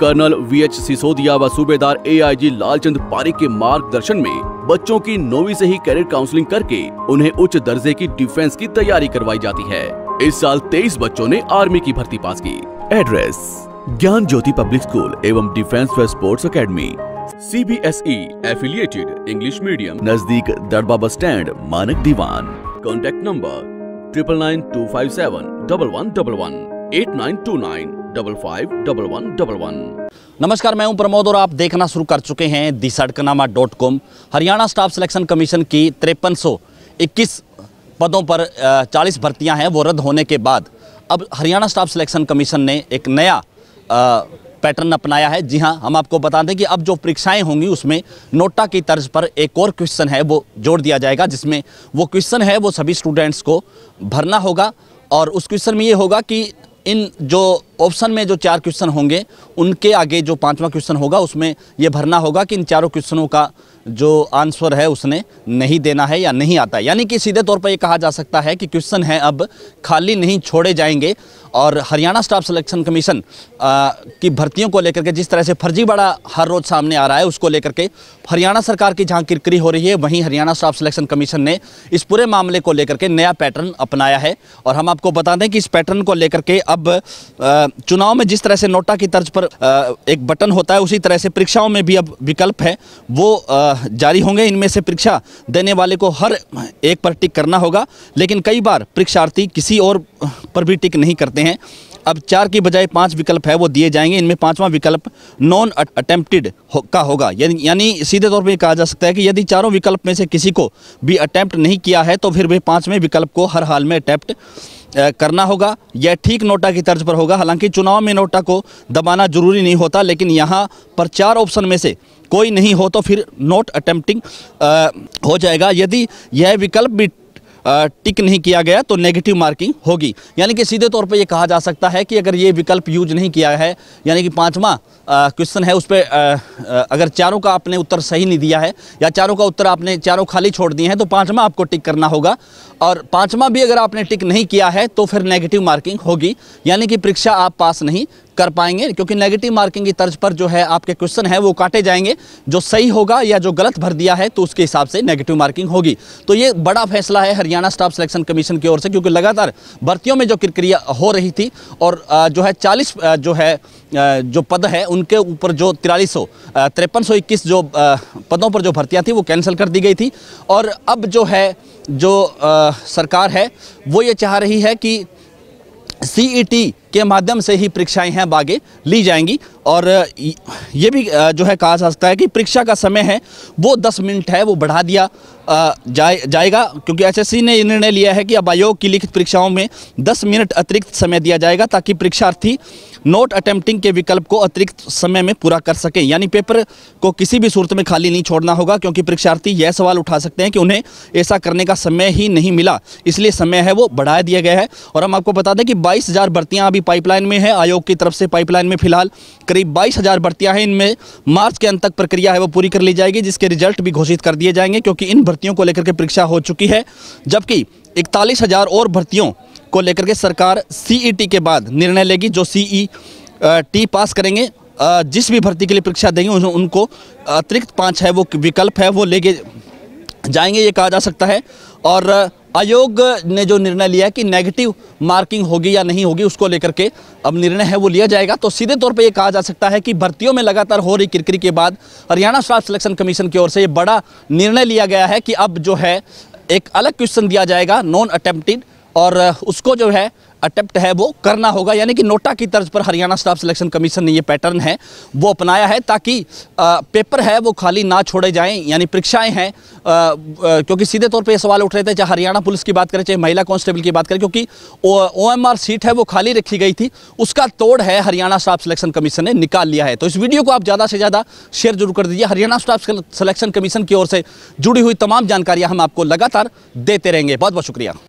colonel V H Sisodia व सूबेदार AIG Lalchand Pareek के मार्गदर्शन में बच्चों की नौवीं से ही कैरियर काउंसलिंग करके उन्हें उच्च दर्जे की डिफेंस की तैयारी करवाई जाती है इस साल तेईस बच्चों ने आर्मी की भर्ती पास की address Gyan Jyoti public school एवं डिफेंस व sports academy C B S E affiliated English medium नजदीक Darba bus stand Manak Diwan contact number triple nine two five seven double one double one eight nine two nine double five double one double one नमस्कार मैं हूं प्रमोद और आप देखना शुरू कर चुके हैं the Sadaknama dot com Haryana staff selection commission की तिरपन सौ इक्कीस पदों पर चालीस भर्तियां हैं वो रद्द होने के बाद अब हरियाणा स्टाफ सिलेक्शन कमीशन ने एक नया आ, पैटर्न अपनाया है जी हाँ हम आपको बता दें कि अब जो परीक्षाएं होंगी उसमें नोटा की तर्ज पर एक और क्वेश्चन है वो जोड़ दिया जाएगा जिसमें वो क्वेश्चन है वो सभी स्टूडेंट्स को भरना होगा और उस क्वेश्चन में ये होगा कि इन जो ऑप्शन में जो चार क्वेश्चन होंगे उनके आगे जो पांचवा क्वेश्चन होगा उसमें ये भरना होगा कि इन चारों क्वेश्चनों का जो आंसर है उसने नहीं देना है या नहीं आता यानी कि सीधे तौर पर यह कहा जा सकता है कि क्वेश्चन है अब खाली नहीं छोड़े जाएंगे और हरियाणा स्टाफ सिलेक्शन कमीशन की भर्तियों को लेकर के जिस तरह से फर्जीवाड़ा हर रोज़ सामने आ रहा है उसको लेकर के हरियाणा सरकार की जहां किरकिरी हो रही है वहीं हरियाणा स्टाफ सिलेक्शन कमीशन ने इस पूरे मामले को लेकर के नया पैटर्न अपनाया है और हम आपको बता दें कि इस पैटर्न को लेकर के अब चुनाव में जिस तरह से नोटा की तर्ज पर एक बटन होता है उसी तरह से परीक्षाओं में भी अब विकल्प है वो जारी होंगे इनमें से परीक्षा देने वाले को हर एक पर टिक करना होगा लेकिन कई बार परीक्षार्थी किसी और पर भी टिक नहीं करते हैं अब चार की बजाय पांच विकल्प है वो दिए जाएंगे इनमें पांचवा विकल्प नॉन अटेम्प्टेड हो, का होगा यानी यानी सीधे तौर पे कहा जा सकता है कि यदि चारों विकल्प में से किसी को भी अटैम्प्ट नहीं किया है तो फिर वे पांचवें विकल्प को हर हाल में अटैम्प्ट करना होगा यह ठीक नोटा की तर्ज पर होगा हालांकि चुनाव में नोटा को दबाना जरूरी नहीं होता लेकिन यहाँ पर चार ऑप्शन में से कोई नहीं हो तो फिर नोट अटैम्प्टिंग हो जाएगा यदि यह विकल्प भी टिक नहीं किया गया तो नेगेटिव मार्किंग होगी यानी कि सीधे तौर पर यह कहा जा सकता है कि अगर ये विकल्प यूज नहीं किया है यानी कि पाँचवा क्वेश्चन है उस पर अगर चारों का आपने उत्तर सही नहीं दिया है या चारों का उत्तर आपने चारों खाली छोड़ दिए हैं तो पाँचवा आपको टिक करना होगा और पाँचवा भी अगर आपने टिक नहीं किया है तो फिर नेगेटिव मार्किंग होगी यानी कि परीक्षा आप पास नहीं कर पाएंगे क्योंकि नेगेटिव मार्किंग की तर्ज पर जो है आपके क्वेश्चन है वो काटे जाएंगे जो सही होगा या जो गलत भर दिया है तो उसके हिसाब से नेगेटिव मार्किंग होगी तो ये बड़ा फैसला है हरियाणा स्टाफ सिलेक्शन कमीशन की ओर से क्योंकि लगातार भर्तियों में जो प्रक्रिया हो रही थी और जो है चालीस जो है जो पद है उनके ऊपर जो तिरालीस सौ तिरपन सौ इक्कीस जो पदों पर जो भर्तियाँ थी वो कैंसिल कर दी गई थी और अब जो है जो सरकार है वो ये चाह रही है कि सी ई टी के माध्यम से ही परीक्षाएं हैं आगे ली जाएंगी और ये भी जो है कहा जा सकता है कि परीक्षा का समय है वो दस मिनट है वो बढ़ा दिया जाए जाएगा क्योंकि एसएससी ने निर्णय लिया है कि अब आयोग की लिखित परीक्षाओं में 10 मिनट अतिरिक्त समय दिया जाएगा ताकि परीक्षार्थी नोट अटेम्प्टिंग के विकल्प को अतिरिक्त समय में पूरा कर सकें यानी पेपर को किसी भी सूरत में खाली नहीं छोड़ना होगा क्योंकि परीक्षार्थी यह सवाल उठा सकते हैं कि उन्हें ऐसा करने का समय ही नहीं मिला इसलिए समय है वो बढ़ा दिया गया है और हम आपको बता दें कि बाईस हज़ार भर्तियाँ अभी पाइपलाइन में है आयोग की तरफ से पाइपलाइन में फिलहाल करीब बाईस हज़ार भर्तियाँ हैं इनमें मार्च के अंत तक प्रक्रिया है वो पूरी कर ली जाएगी जिसके रिजल्ट भी घोषित कर दिए जाएंगे क्योंकि इन भर्तियों को लेकर के परीक्षा हो चुकी है जबकि इकतालीस हज़ार और भर्तियों को लेकर के सरकार सी e के बाद निर्णय लेगी जो सीई टी e पास करेंगे जिस भी भर्ती के लिए परीक्षा देंगे उनको अतिरिक्त पाँच है वो विकल्प है वो लेके जाएंगे ये कहा जा सकता है और आयोग ने जो निर्णय लिया है कि नेगेटिव मार्किंग होगी या नहीं होगी उसको लेकर के अब निर्णय है वो लिया जाएगा तो सीधे तौर पे ये कहा जा सकता है कि भर्तियों में लगातार हो रही किरकिरी के बाद हरियाणा स्टाफ सिलेक्शन कमीशन की ओर से ये बड़ा निर्णय लिया गया है कि अब जो है एक अलग क्वेश्चन दिया जाएगा नॉन अटेम्प्टिड और उसको जो है अटेम्प्ट है वो करना होगा यानी कि नोटा की तर्ज पर हरियाणा स्टाफ सिलेक्शन कमीशन ने ये पैटर्न है वो अपनाया है ताकि पेपर है वो खाली ना छोड़े जाएं यानी परीक्षाएं हैं क्योंकि सीधे तौर पे ये सवाल उठ रहे थे चाहे हरियाणा पुलिस की बात करें चाहे महिला कांस्टेबल की बात करें क्योंकि ओ एम सीट है वो खाली रखी गई थी उसका तोड़ है हरियाणा स्टाफ सिलेक्शन कमीशन ने निकाल लिया है तो इस वीडियो को आप ज़्यादा से ज़्यादा शेयर जरूर कर दीजिए हरियाणा स्टाफ सिलेक्शन कमीशन की ओर से जुड़ी हुई तमाम जानकारियाँ हम आपको लगातार देते रहेंगे बहुत बहुत शुक्रिया